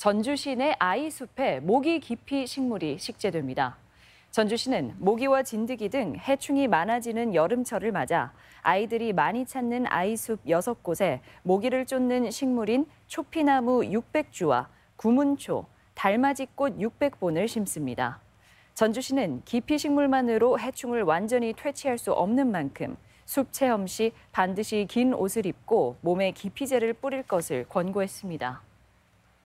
전주 시내 아이숲에 모기 기피 식물이 식재됩니다. 전주시는 모기와 진드기 등 해충이 많아지는 여름철을 맞아 아이들이 많이 찾는 아이숲 6곳에 모기를 쫓는 식물인 초피나무 600주와 구문초, 달맞이꽃 600본을 심습니다. 전주시는 기피식물만으로 해충을 완전히 퇴치할 수 없는 만큼 숲 체험 시 반드시 긴 옷을 입고 몸에 기피제를 뿌릴 것을 권고했습니다.